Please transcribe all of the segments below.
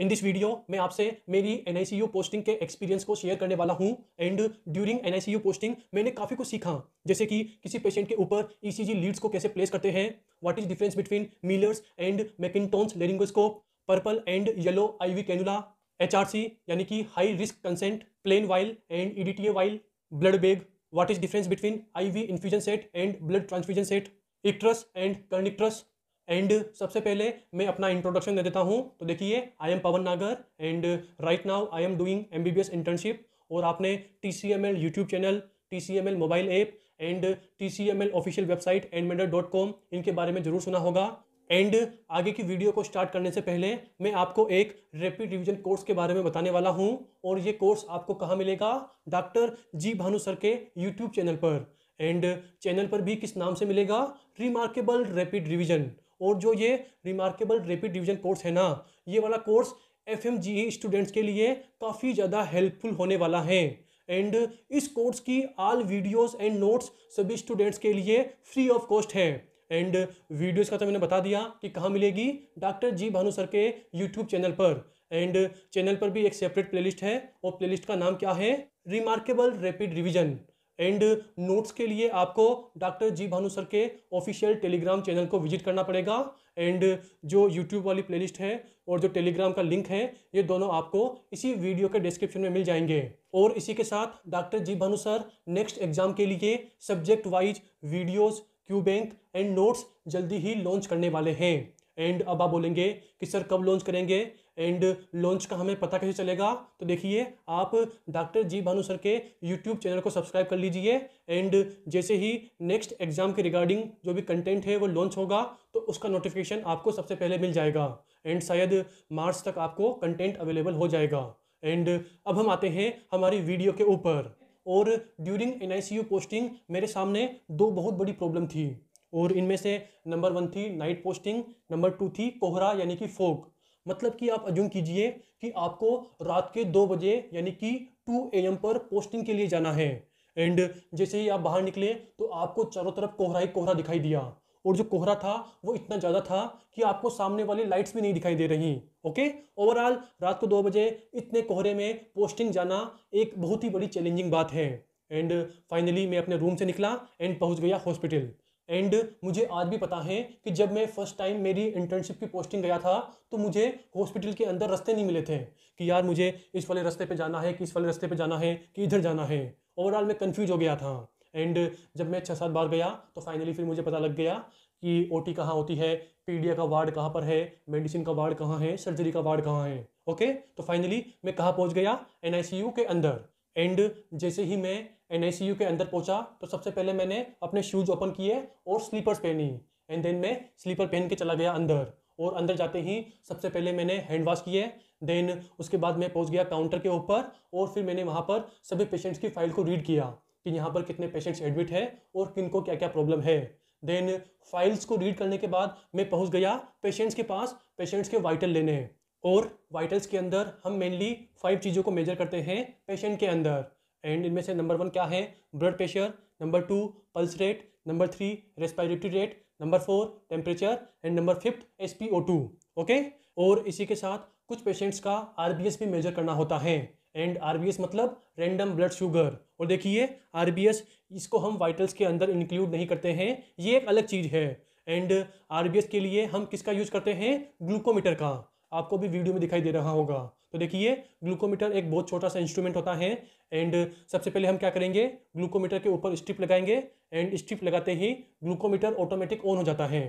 In this video मैं आपसे मेरी एन पोस्टिंग के एक्सपीरियंस को शेयर करने वाला हूं एंड ड्यूरिंग एन पोस्टिंग मैंने काफ़ी कुछ सीखा जैसे कि किसी पेशेंट के ऊपर ईसीजी e लीड्स को कैसे प्लेस करते हैं what is difference between Miller's and Macintosh's laryngoscope purple and yellow I V cannula HRC यानी कि high risk consent plain vial and E vial blood bag what is difference between I infusion set and blood transfusion set icterus and kernicterus and सबसे पहले मैं अपना introduction दे देता हूँ तो देखिए आई am Pawan Nagar and right now I am doing M B B S internship और आपने T C M L YouTube channel T C M L mobile app and T C M L official website एंडमेंडर dot com इनके बारे में ज़रूर सुना होगा and आगे की वीडियो को स्टार्ट करने से पहले मैं आपको एक रैपिड रिवीजन कोर्स के बारे में बताने वाला हूँ और ये कोर्स आपको कहाँ मिलेगा डॉक्टर जी भानु सर के यूट्यूब चैनल पर एंड चैनल पर भी किस नाम से मिलेगा रिमार्केबल रैपिड रिवीजन और जो ये रिमार्केबल रेपिड डिवीजन कोर्स है ना ये वाला course F M G students के लिए काफ़ी ज़्यादा हेल्पफुल होने वाला है एंड इस कोर्स की आल वीडियोस एंड नोट्स सभी स्टूडेंट्स के लिए फ्री ऑफ कॉस्ट है एंड वीडियोस का तो मैंने बता दिया कि कहाँ मिलेगी डॉक्टर जी भानु सर के यूट्यूब चैनल पर एंड चैनल पर भी एक सेपरेट प्लेलिस्ट है और प्लेलिस्ट का नाम क्या है remarkable rapid revision and notes के लिए आपको डॉक्टर जी भानु सर के ऑफिशियल टेलीग्राम चैनल को विजिट करना पड़ेगा एंड जो यूट्यूब वाली प्लेलिस्ट है और जो टेलीग्राम का लिंक है ये दोनों आपको इसी वीडियो के डिस्क्रिप्शन में मिल जाएंगे और इसी के साथ doctor G Bhanu sir next exam के लिए subject wise videos Q bank and notes जल्दी ही लॉन्च करने वाले हैं एंड अब आप बोलेंगे कि सर कब लॉन्च करेंगे एंड लॉन्च का हमें पता कैसे चलेगा तो देखिए आप डॉक्टर जी भानु सर के यूट्यूब चैनल को सब्सक्राइब कर लीजिए एंड जैसे ही नेक्स्ट एग्जाम के रिगार्डिंग जो भी कंटेंट है वो लॉन्च होगा तो उसका नोटिफिकेशन आपको सबसे पहले मिल जाएगा एंड शायद मार्च तक आपको कंटेंट अवेलेबल हो जाएगा एंड अब हम आते हैं हमारी वीडियो के ऊपर और ड्यूरिंग एन पोस्टिंग मेरे सामने दो बहुत बड़ी प्रॉब्लम थी और इनमें से नंबर वन थी नाइट पोस्टिंग नंबर टू थी कोहरा यानी कि फोग मतलब कि आप अजूम कीजिए कि आपको रात के दो बजे यानी कि टू ए पर पोस्टिंग के लिए जाना है एंड जैसे ही आप बाहर निकले तो आपको चारों तरफ कोहरा ही कोहरा दिखाई दिया और जो कोहरा था वो इतना ज़्यादा था कि आपको सामने वाली लाइट्स भी नहीं दिखाई दे रही ओके ओवरऑल रात को दो बजे इतने कोहरे में पोस्टिंग जाना एक बहुत ही बड़ी चैलेंजिंग बात है एंड फाइनली मैं अपने रूम से निकला एंड पहुंच गया हॉस्पिटल एंड मुझे आज भी पता है कि जब मैं फर्स्ट टाइम मेरी इंटर्नशिप की पोस्टिंग गया था तो मुझे हॉस्पिटल के अंदर रास्ते नहीं मिले थे कि यार मुझे इस वाले रास्ते पे जाना है कि इस वाले रास्ते पे जाना है कि इधर जाना है ओवरऑल मैं कंफ्यूज हो गया था एंड जब मैं छः सात बार गया तो फाइनली फिर मुझे पता लग गया कि ओ टी कहाँ होती है पीडिया का वार्ड कहाँ पर है मेडिसिन का वार्ड कहाँ है सर्जरी का वार्ड कहाँ है ओके तो फाइनली मैं कहाँ पहुँच गया एन के अंदर एंड जैसे ही मैं एन के अंदर पहुंचा तो सबसे पहले मैंने अपने शूज़ ओपन किए और स्लीपर्स पहनी एंड देन मैं स्लीपर पहन के चला गया अंदर और अंदर जाते ही सबसे पहले मैंने हैंड वॉश किए देन उसके बाद मैं पहुंच गया काउंटर के ऊपर और फिर मैंने वहाँ पर सभी पेशेंट्स की फाइल को रीड किया कि यहाँ पर कितने पेशेंट्स एडमिट है और किन को क्या क्या प्रॉब्लम है देन फाइल्स को रीड करने के बाद मैं पहुँच गया पेशेंट्स के पास पेशेंट्स के वाइटल लेने और वाइटल्स के अंदर हम मेनली फाइव चीज़ों को मेजर करते हैं पेशेंट के अंदर एंड इनमें से नंबर वन क्या है blood pressure number two pulse rate number three respiratory rate number four temperature and number fifth S P O two okay और इसी के साथ कुछ पेशेंट्स का आर बी एस भी मेजर करना होता है एंड आर बी एस मतलब रेंडम ब्लड शुगर और देखिए आर बी एस इसको हम वाइटल्स के अंदर इंक्लूड नहीं करते हैं ये एक अलग चीज़ है एंड आर बी एस के लिए हम किसका यूज़ करते हैं ग्लूकोमीटर का आपको भी वीडियो में दिखाई दे रहा होगा तो देखिए ग्लूकोमीटर एक बहुत छोटा सा इंस्ट्रूमेंट होता है एंड सबसे पहले हम क्या करेंगे ग्लूकोमीटर के ऊपर स्ट्रिप लगाएंगे एंड स्ट्रिप लगाते ही ग्लूकोमीटर ऑटोमेटिक ऑन हो जाता है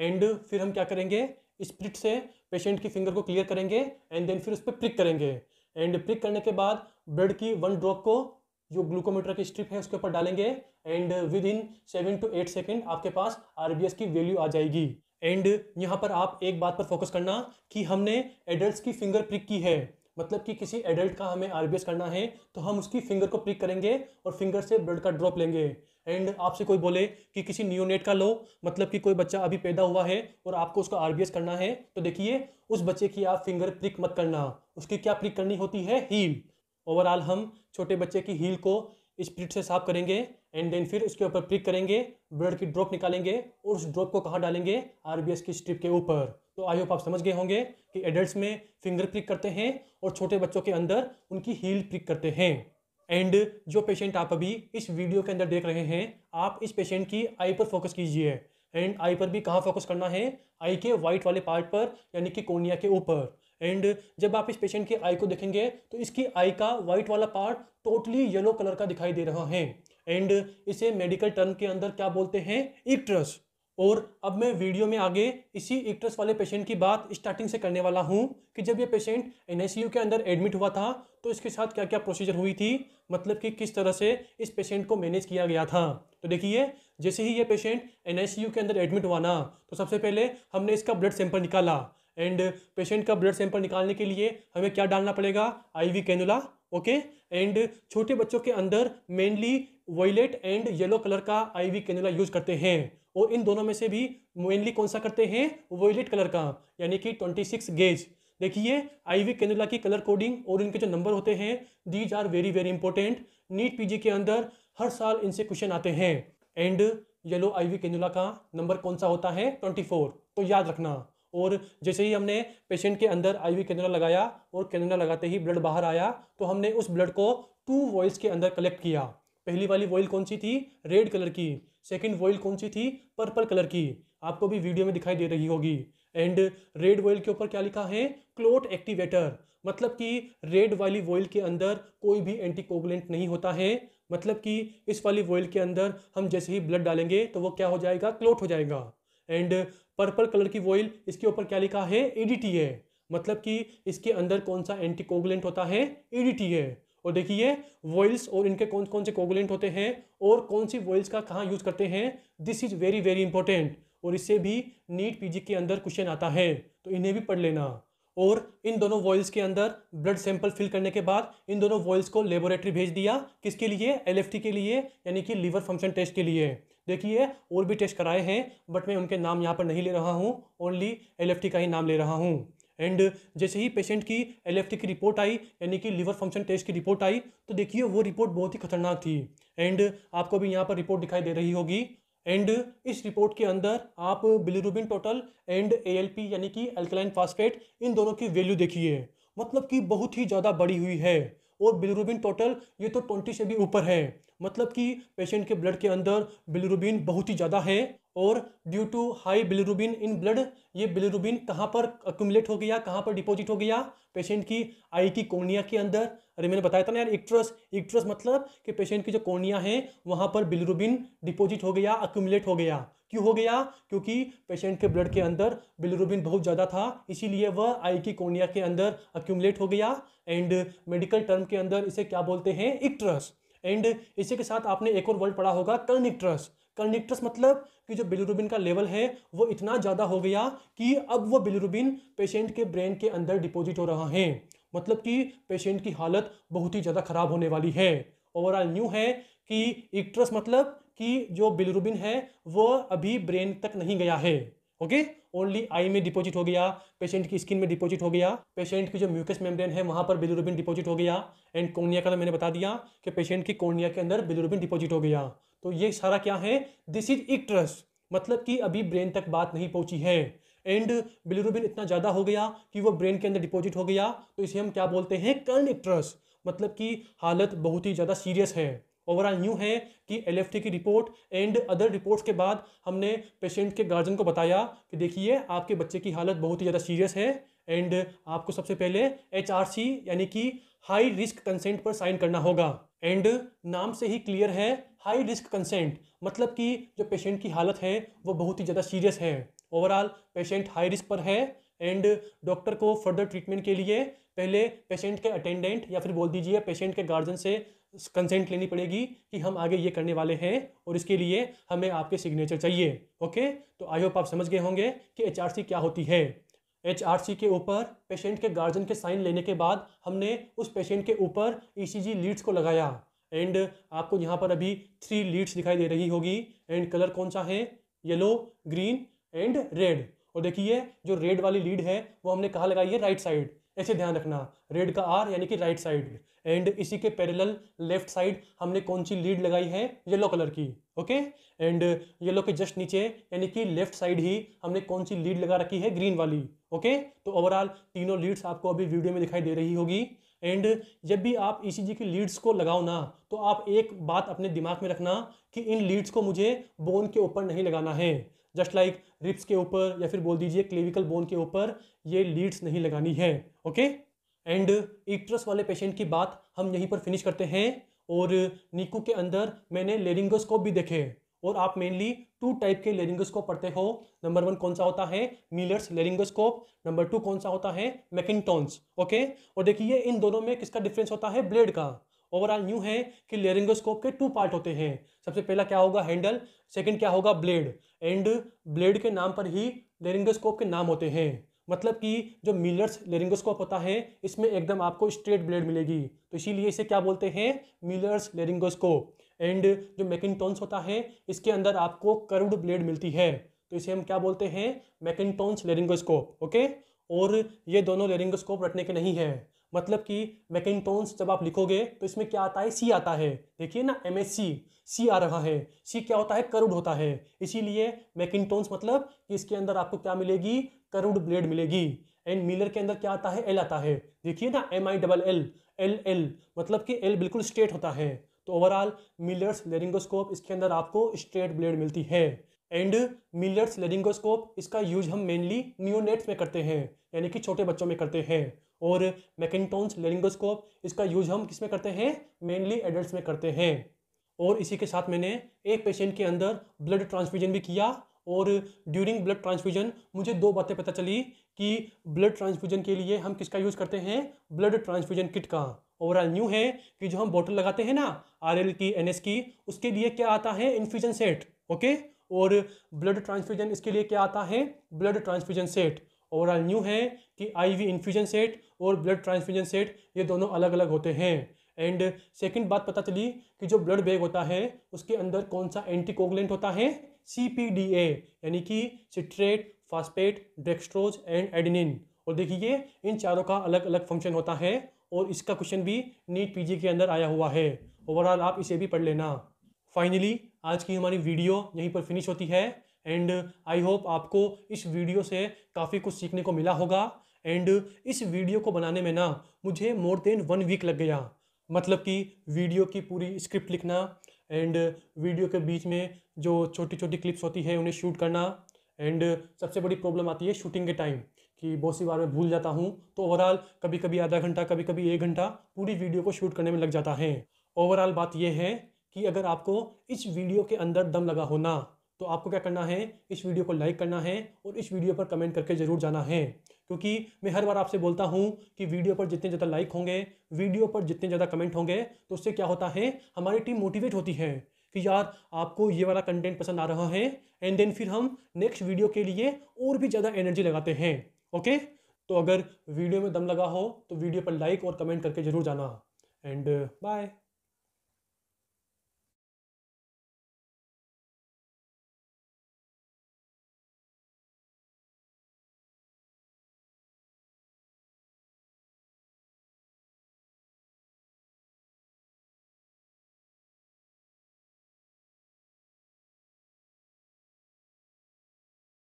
एंड फिर हम क्या करेंगे स्प्रिट से पेशेंट की फिंगर को क्लियर करेंगे एंड देन फिर उस पर प्लिक करेंगे एंड प्लिक करने के बाद ब्लड की वन ड्रॉप को जो ग्लूकोमीटर की स्ट्रिप है उसके ऊपर डालेंगे and within seven to eight second आपके पास आरबीएस की वैल्यू आ जाएगी एंड यहाँ पर आप एक बात पर फोकस करना कि हमने एडल्ट की फिंगर प्रिक की है मतलब कि किसी एडल्ट का हमें आरबीएस करना है तो हम उसकी फिंगर को प्रिक करेंगे और फिंगर से ब्लड का ड्रॉप लेंगे एंड आपसे कोई बोले कि किसी न्यूनेट का लो मतलब कि कोई बच्चा अभी पैदा हुआ है और आपको उसका आरबीएस करना है तो देखिए उस बच्चे की आप फिंगर प्रिक मत करना उसकी क्या प्रिक करनी होती है हील ओवरऑल हम छोटे बच्चे की हील को स्प्रिट से साफ करेंगे एंड देन फिर उसके ऊपर प्रिक करेंगे ब्लड की ड्रॉप निकालेंगे और उस ड्रॉप को कहाँ डालेंगे आरबीएस की स्ट्रिप के ऊपर तो आई होप आप समझ गए होंगे कि एडल्ट में फिंगर प्रिक करते हैं और छोटे बच्चों के अंदर उनकी हील प्रिक करते हैं एंड जो पेशेंट आप अभी इस वीडियो के अंदर देख रहे हैं आप इस पेशेंट की आई पर फोकस कीजिए एंड आई पर भी कहाँ फोकस करना है आई के वाइट वाले पार्ट पर यानी कि कोनिया के ऊपर एंड जब आप इस पेशेंट की आई को देखेंगे तो इसकी आई का वाइट वाला पार्ट टोटली येलो कलर का दिखाई दे रहा है एंड इसे मेडिकल टर्म के अंदर क्या बोलते हैं इक्ट्रस और अब मैं वीडियो में आगे इसी इक्ट्रस वाले पेशेंट की बात स्टार्टिंग से करने वाला हूँ कि जब ये पेशेंट एन के अंदर एडमिट हुआ था तो इसके साथ क्या क्या प्रोसीजर हुई थी मतलब कि किस तरह से इस पेशेंट को मैनेज किया गया था तो देखिए जैसे ही ये पेशेंट एन के अंदर एडमिट हुआ ना तो सबसे पहले हमने इसका ब्लड सैंपल निकाला एंड पेशेंट का ब्लड सैंपल निकालने के लिए हमें क्या डालना पड़ेगा आईवी कैनुला ओके एंड छोटे बच्चों के अंदर mainly violet and yellow colour का आईवी कैनुला यूज करते हैं और इन दोनों में से भी मेनली कौन सा करते हैं वॉयलेट कलर का यानी कि 26 गेज देखिए आईवी कैनुला की कलर कोडिंग और इनके जो नंबर होते हैं these are very very important NEET PG के अंदर हर साल इनसे क्वेश्चन आते हैं एंड येलो आईवी कैनुला का नंबर कौन सा होता है 24 तो याद रखना और जैसे ही हमने पेशेंट के अंदर आईवी कैनोला लगाया और कैनुला लगाते ही ब्लड बाहर आया तो हमने उस ब्लड को टू वॉइस के अंदर कलेक्ट किया पहली वाली वॉइल कौन सी थी रेड कलर की सेकंड वॉइल कौन सी थी पर्पल कलर की आपको भी वीडियो में दिखाई दे रही होगी एंड रेड वॉइल के ऊपर क्या लिखा है क्लोट एक्टिवेटर मतलब कि रेड वाली वॉइल के अंदर कोई भी एंटीकोगुलेंट नहीं होता है मतलब कि इस वाली वॉइल के अंदर हम जैसे ही ब्लड डालेंगे तो वो क्या हो जाएगा क्लोट हो जाएगा एंड पर्पल कलर की वॉइल इसके ऊपर क्या लिखा है एडीटीए मतलब कि इसके अंदर कौन सा एंटीकोगुलेंट होता है एडीटीए और देखिए वॉइल्स और इनके कौन कौन से कोगुलेंट होते हैं और कौन सी वॉइल्स का कहाँ यूज करते हैं this is very very important और इससे भी नीट पीजी के अंदर क्वेश्चन आता है तो इन्हें भी पढ़ लेना और इन दोनों वॉइल्स के अंदर ब्लड सैंपल फिल करने के बाद इन दोनों वॉइल्स को लेबोरेटरी भेज दिया किसके लिए एल के लिए यानी कि लीवर फंक्शन टेस्ट के लिए देखिए और भी टेस्ट कराए हैं बट मैं उनके नाम यहाँ पर नहीं ले रहा हूँ ओनली एल का ही नाम ले रहा हूँ एंड जैसे ही पेशेंट की एल की रिपोर्ट आई यानी कि लीवर फंक्शन टेस्ट की रिपोर्ट आई तो देखिए वो रिपोर्ट बहुत ही खतरनाक थी एंड आपको भी यहाँ पर रिपोर्ट दिखाई दे रही होगी एंड इस रिपोर्ट के अंदर आप बिलिरुबिन टोटल एंड एएलपी यानी कि अल्कलाइन फास्फेट इन दोनों की वैल्यू देखिए मतलब कि बहुत ही ज़्यादा बड़ी हुई है और बिलिरुबिन टोटल ये तो ट्वेंटी से भी ऊपर है मतलब कि पेशेंट के ब्लड के अंदर बिलरुबिन बहुत ही ज़्यादा है और due to high bilirubin in blood ये बिलरुबिन कहाँ पर अक्यूमलेट हो गया कहाँ पर डिपॉजिट हो गया पेशेंट की आई की कोर्निया के अंदर अरे मैंने बताया था ना यार इक्ट्रस इक्ट्रस मतलब कि पेशेंट की जो कोर्निया है वहाँ पर बिलरुबिन डिपॉजिट हो गया अक्यूमलेट हो गया क्यों हो गया क्योंकि पेशेंट के ब्लड के अंदर बिलरुबिन बहुत ज़्यादा था इसीलिए वह आई की कोर्निया के अंदर अक्यूमलेट हो गया एंड मेडिकल टर्म के अंदर इसे क्या बोलते हैं इक्ट्रस एंड इसी के साथ आपने एक और वर्ड पढ़ा होगा कर्निक्ट्रस कर्निक्ट्रस मतलब कि जो बिलिरुबिन का लेवल है वो इतना ज़्यादा हो गया कि अब वो बिलुरुबिन पेशेंट के ब्रेन के अंदर डिपॉजिट हो रहा है मतलब कि पेशेंट की हालत बहुत ही ज़्यादा ख़राब होने वाली है ओवरऑल न्यू है कि इक्ट्रस मतलब कि जो बिलरुबिन है वो अभी ब्रेन तक नहीं गया है ओके ओनली आई में डिपॉजिट हो गया पेशेंट की स्किन में डिपॉजिट हो गया पेशेंट की जो म्यूकस मेम्ब्रेन है वहाँ पर बिलोरोबिन डिपॉजिट हो गया एंड कोर्निया का तो मैंने बता दिया कि पेशेंट की कोर्निया के अंदर बिलोरोबिन डिपॉजिट हो गया तो ये सारा क्या है दिस इज इक्ट्रस मतलब कि अभी ब्रेन तक बात नहीं पहुँची है एंड बिलोरोबिन इतना ज़्यादा हो गया कि वो ब्रेन के अंदर डिपॉजिट हो गया तो इसे हम क्या बोलते हैं कर्न इक्ट्रस मतलब कि हालत बहुत ही ज़्यादा सीरियस है ओवरऑल न्यू है कि एल की रिपोर्ट एंड अदर रिपोर्ट्स के बाद हमने पेशेंट के गार्जियन को बताया कि देखिए आपके बच्चे की हालत बहुत ही ज़्यादा सीरियस है एंड आपको सबसे पहले एच यानी कि हाई रिस्क कंसेंट पर साइन करना होगा एंड नाम से ही क्लियर है हाई रिस्क कंसेंट मतलब कि जो पेशेंट की हालत है वो बहुत ही ज़्यादा सीरियस है ओवरऑल पेशेंट हाई रिस्क पर है एंड डॉक्टर को फर्दर ट्रीटमेंट के लिए पहले पेशेंट के अटेंडेंट या फिर बोल दीजिए पेशेंट के गार्जियन से कंसेंट लेनी पड़ेगी कि हम आगे ये करने वाले हैं और इसके लिए हमें आपके सिग्नेचर चाहिए ओके तो आई होप आप समझ गए होंगे कि एच क्या होती है एच के ऊपर पेशेंट के गार्जियन के साइन लेने के बाद हमने उस पेशेंट के ऊपर ई e लीड्स को लगाया एंड आपको यहाँ पर अभी थ्री लीड्स दिखाई दे रही होगी एंड कलर कौन सा है येलो ग्रीन एंड रेड और देखिए जो रेड वाली लीड है वो हमने कहाँ लगाई है राइट साइड ऐसे ध्यान रखना रेड का आर यानी कि राइट साइड एंड इसी के पैरेलल लेफ्ट साइड हमने कौन सी लीड लगाई है येलो कलर की ओके एंड येलो के जस्ट नीचे यानी कि लेफ्ट साइड ही हमने कौन सी लीड लगा रखी है ग्रीन वाली ओके okay? तो ओवरऑल तीनों लीड्स आपको अभी वीडियो में दिखाई दे रही होगी एंड जब भी आप ई e की लीड्स को लगाओ ना तो आप एक बात अपने दिमाग में रखना कि इन लीड्स को मुझे बोन के ऊपर नहीं लगाना है जस्ट लाइक रिप्स के ऊपर या फिर बोल दीजिए क्लेविकल बोन के ऊपर ये लीड्स नहीं लगानी है ओके एंड इक्ट्रस वाले पेशेंट की बात हम यहीं पर फिनिश करते हैं और नीकू के अंदर मैंने लेरिंगोस्कोप भी देखे और आप मेनली टू टाइप के लेरिंगोस्कोप पढ़ते हो नंबर वन कौन सा होता है मिलर्स लेरिंगोस्कोप नंबर टू कौन सा होता है मैकिंगटोन्स ओके और देखिए इन दोनों में किसका डिफरेंस होता है ब्लेड का ओवरऑल न्यू है कि लेरिंगोस्कोप के टू पार्ट होते हैं सबसे पहला क्या होगा हैंडल सेकंड क्या होगा ब्लेड एंड ब्लेड के नाम पर ही लेरिंगोस्कोप के नाम होते हैं मतलब कि जो मिलर्स लेरिंगोस्कोप होता है इसमें एकदम आपको स्ट्रेट ब्लेड मिलेगी तो इसीलिए इसे क्या बोलते हैं मिलर्स लेरिंगोस्कोप एंड जो मैकिनटोन्स होता है इसके अंदर आपको करुड ब्लेड मिलती है तो इसे हम क्या बोलते हैं मैकिनटोन्स लेरिंगोस्कोप ओके और ये दोनों लेरिंगोस्कोप रटने के नहीं हैं मतलब कि मैकेटोन्स जब आप लिखोगे तो इसमें क्या आता है सी आता है देखिए ना एम एस सी सी आ रहा है सी क्या होता है करुड होता है इसीलिए मैकेटोन्स मतलब कि इसके अंदर आपको क्या मिलेगी करुड ब्लेड मिलेगी एंड मिलर के अंदर क्या आता है एल आता है देखिए ना M I double L L L मतलब कि एल बिल्कुल स्ट्रेट होता है तो ओवरऑल मिलर्स लेरिंगोस्कोप इसके अंदर आपको स्ट्रेट ब्लेड मिलती है एंड मिलर्स लेरिंगोस्कोप इसका यूज हम मेनली न्यूनेट्स में करते हैं यानी कि छोटे बच्चों में करते हैं और मैकेटॉन्स लेरिंगोस्कोप इसका यूज हम किस में करते हैं मेनली एडल्ट में करते हैं और इसी के साथ मैंने एक पेशेंट के अंदर ब्लड ट्रांसफ्यूजन भी किया और ड्यूरिंग ब्लड ट्रांसफ्यूजन मुझे दो बातें पता चली कि ब्लड ट्रांसफ्यूजन के लिए हम किसका यूज़ करते हैं ब्लड ट्रांसफ्यूजन किट का ओवरऑल न्यू है कि जो हम बोतल लगाते हैं ना आर की एन की उसके लिए क्या आता है इन्फ्यूजन सेट ओके और ब्लड ट्रांसफ्यूजन इसके लिए क्या आता है blood transfusion set overall new है कि आईवी इन्फ्यूजन सेट और ब्लड ट्रांसफ्यूजन सेट ये दोनों अलग अलग होते हैं एंड सेकंड बात पता चली कि जो ब्लड बैग होता है उसके अंदर कौन सा एंटीकोगलेंट होता है सी यानी कि citrate phosphate dextrose and adenine और देखिए इन चारों का अलग अलग फंक्शन होता है और इसका क्वेश्चन भी नीट जी के अंदर आया हुआ है ओवरऑल आप इसे भी पढ़ लेना फाइनली आज की हमारी वीडियो यहीं पर फिनिश होती है एंड आई होप आपको इस वीडियो से काफ़ी कुछ सीखने को मिला होगा एंड इस वीडियो को बनाने में ना मुझे मोर देन वन वीक लग गया मतलब कि वीडियो की पूरी स्क्रिप्ट लिखना एंड वीडियो के बीच में जो छोटी छोटी क्लिप्स होती है उन्हें शूट करना एंड सबसे बड़ी प्रॉब्लम आती है शूटिंग के टाइम कि बहुत सी बार मैं भूल जाता हूँ तो ओवरऑल कभी कभी आधा घंटा कभी कभी एक घंटा पूरी वीडियो को शूट करने में लग जाता है ओवरऑल बात यह है कि अगर आपको इस वीडियो के अंदर दम लगा होना तो आपको क्या करना है इस वीडियो को लाइक करना है और इस वीडियो पर कमेंट करके ज़रूर जाना है क्योंकि मैं हर बार आपसे बोलता हूँ कि वीडियो पर जितने ज़्यादा लाइक होंगे वीडियो पर जितने ज़्यादा कमेंट होंगे तो उससे क्या होता है हमारी टीम मोटिवेट होती है कि यार आपको ये वाला कंटेंट पसंद आ रहा है एंड देन फिर हम नेक्स्ट वीडियो के लिए और भी ज़्यादा एनर्जी लगाते हैं ओके तो अगर वीडियो में दम लगा हो तो वीडियो पर लाइक और कमेंट करके ज़रूर जाना एंड बाय uh,